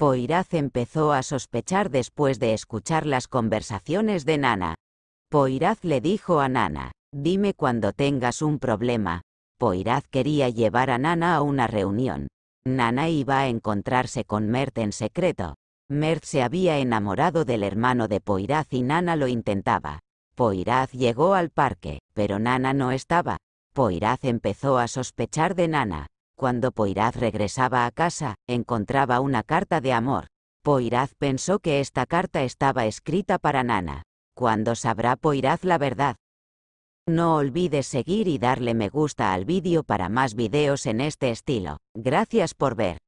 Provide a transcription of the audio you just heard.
Poiraz empezó a sospechar después de escuchar las conversaciones de Nana. Poiraz le dijo a Nana, dime cuando tengas un problema. Poiraz quería llevar a Nana a una reunión. Nana iba a encontrarse con Mert en secreto. Mert se había enamorado del hermano de Poiraz y Nana lo intentaba. Poiraz llegó al parque, pero Nana no estaba. Poiraz empezó a sospechar de Nana. Cuando Poiraz regresaba a casa, encontraba una carta de amor. Poiraz pensó que esta carta estaba escrita para Nana. ¿Cuándo sabrá Poiraz la verdad? No olvides seguir y darle me gusta al vídeo para más videos en este estilo. Gracias por ver.